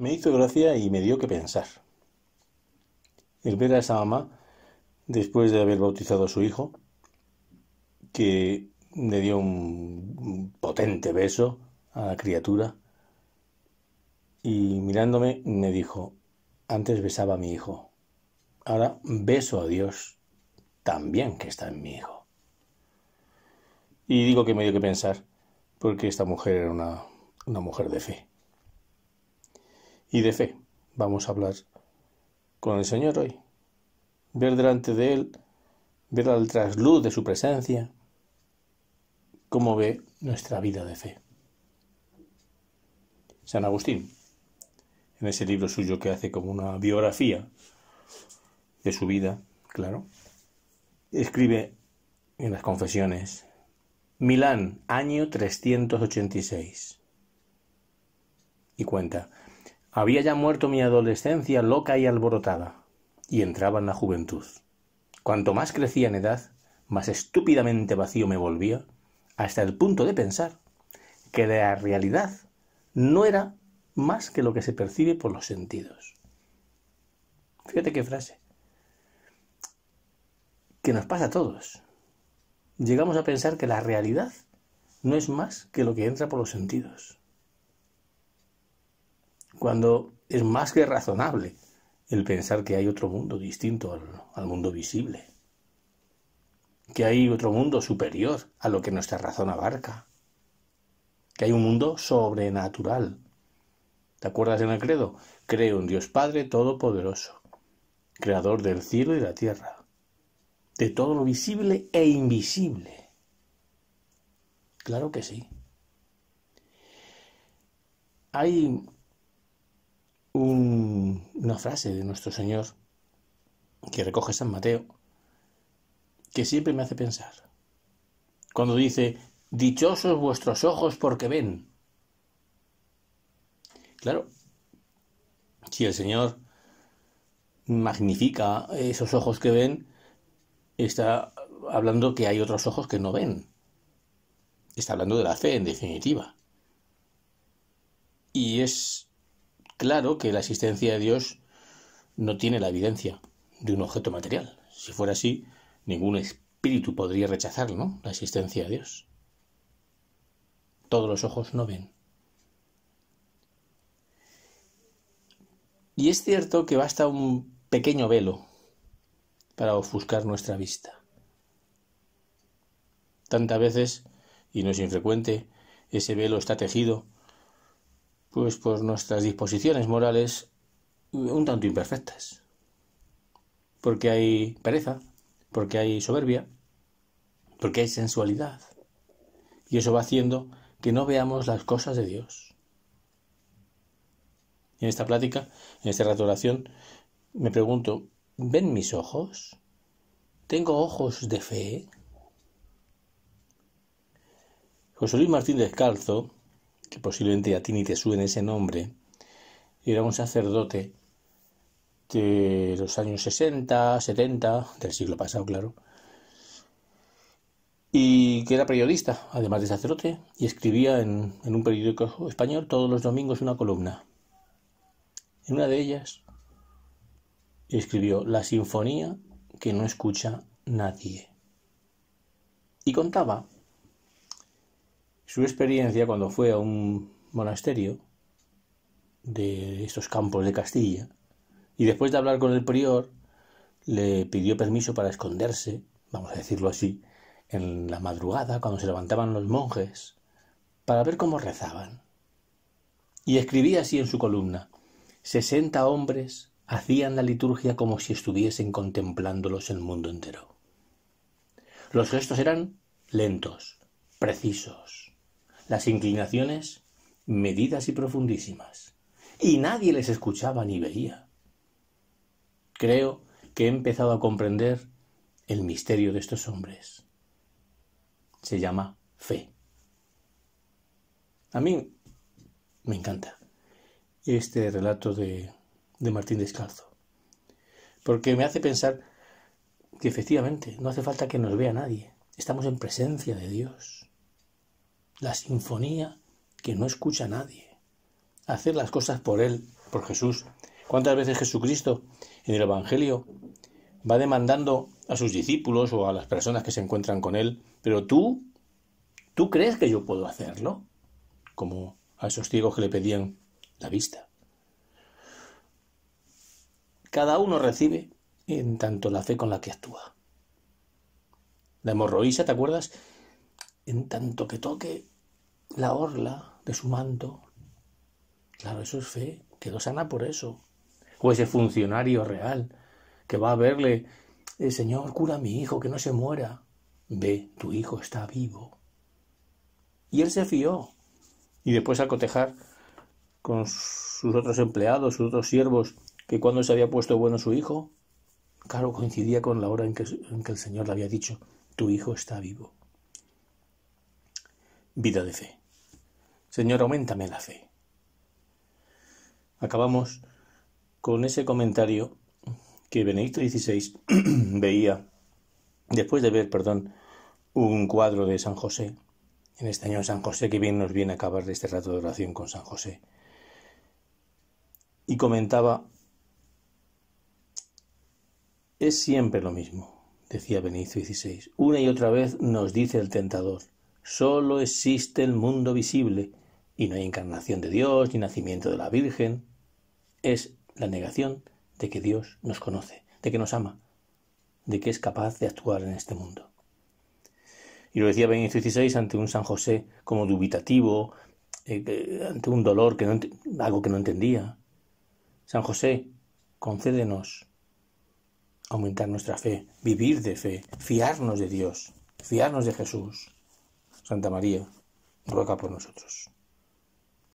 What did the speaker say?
Me hizo gracia y me dio que pensar. El ver a esa mamá, después de haber bautizado a su hijo, que le dio un potente beso a la criatura y mirándome me dijo, antes besaba a mi hijo, ahora beso a Dios también que está en mi hijo. Y digo que me dio que pensar, porque esta mujer era una, una mujer de fe y de fe. Vamos a hablar con el Señor hoy. Ver delante de Él, ver al trasluz de su presencia, cómo ve nuestra vida de fe. San Agustín, en ese libro suyo que hace como una biografía de su vida, claro, escribe en las confesiones, Milán, año 386. Y cuenta, había ya muerto mi adolescencia loca y alborotada, y entraba en la juventud. Cuanto más crecía en edad, más estúpidamente vacío me volvía, hasta el punto de pensar que la realidad no era más que lo que se percibe por los sentidos. Fíjate qué frase. Que nos pasa a todos. Llegamos a pensar que la realidad no es más que lo que entra por los sentidos cuando es más que razonable el pensar que hay otro mundo distinto al, mundo visible, que hay otro mundo superior a lo que nuestra razón abarca, que hay un mundo sobrenatural. ¿Te acuerdas en el credo? Creo en Dios Padre Todopoderoso, Creador del cielo y la tierra, de todo lo visible e invisible. Claro que sí. Hay una frase de nuestro Señor que recoge San Mateo, que siempre me hace pensar. Cuando dice, dichosos vuestros ojos porque ven. Claro, si el Señor magnifica esos ojos que ven, está hablando que hay otros ojos que no ven. Está hablando de la fe, en definitiva. Y es claro que la existencia de Dios no tiene la evidencia de un objeto material. Si fuera así, ningún espíritu podría rechazar la existencia de Dios. Todos los ojos no ven. Y es cierto que basta un pequeño velo para ofuscar nuestra vista. Tantas veces, y no es infrecuente, ese velo está tejido pues por nuestras disposiciones morales un tanto imperfectas. Porque hay pereza, porque hay soberbia, porque hay sensualidad. Y eso va haciendo que no veamos las cosas de Dios. En esta plática, en esta rato oración, me pregunto, ¿ven mis ojos? ¿Tengo ojos de fe? José Luis Martín Descalzo, que posiblemente a ti ni te suene ese nombre, era un sacerdote de los años 60, 70, del siglo pasado, claro, y que era periodista, además de sacerdote, y escribía en, en, un periódico español todos los domingos una columna. En una de ellas escribió La sinfonía que no escucha nadie. Y contaba su experiencia cuando fue a un monasterio de estos campos de Castilla y después de hablar con el prior le pidió permiso para esconderse, vamos a decirlo así, en la madrugada cuando se levantaban los monjes para ver cómo rezaban. Y escribía así en su columna, sesenta hombres hacían la liturgia como si estuviesen contemplándolos el mundo entero. Los gestos eran lentos, precisos, las inclinaciones medidas y profundísimas, y nadie les escuchaba ni veía. Creo que he empezado a comprender el misterio de estos hombres. Se llama fe. A mí me encanta este relato de, de Martín Descalzo, porque me hace pensar que efectivamente no hace falta que nos vea nadie, estamos en presencia de Dios la sinfonía que no escucha a nadie. Hacer las cosas por Él, por Jesús. ¿Cuántas veces Jesucristo en el Evangelio va demandando a sus discípulos o a las personas que se encuentran con Él, pero tú, tú crees que yo puedo hacerlo? Como a esos ciegos que le pedían la vista. Cada uno recibe en tanto la fe con la que actúa. La hemorroísa, ¿te acuerdas? En tanto que toque, la orla de su manto. Claro, eso es fe. Quedó sana por eso. O ese funcionario real que va a verle, el eh, Señor, cura a mi hijo, que no se muera. Ve, tu hijo está vivo. Y él se fió. Y después a cotejar con sus otros empleados, sus otros siervos, que cuando se había puesto bueno su hijo, claro, coincidía con la hora en que el Señor le había dicho, tu hijo está vivo. Vida de fe. Señor, aumentame la fe. Acabamos con ese comentario que Benedicto XVI veía después de ver, perdón, un cuadro de San José, en este año San José, que bien nos viene a acabar este rato de oración con San José, y comentaba, es siempre lo mismo, decía Benedicto XVI, una y otra vez nos dice el tentador, solo existe el mundo visible, y no hay encarnación de Dios ni nacimiento de la Virgen. Es la negación de que Dios nos conoce, de que nos ama, de que es capaz de actuar en este mundo. Y lo decía Benito XVI ante un San José como dubitativo, eh, eh, ante un dolor, que algo que no entendía. San José, concédenos aumentar nuestra fe, vivir de fe, fiarnos de Dios, fiarnos de Jesús. Santa María, ruega por nosotros.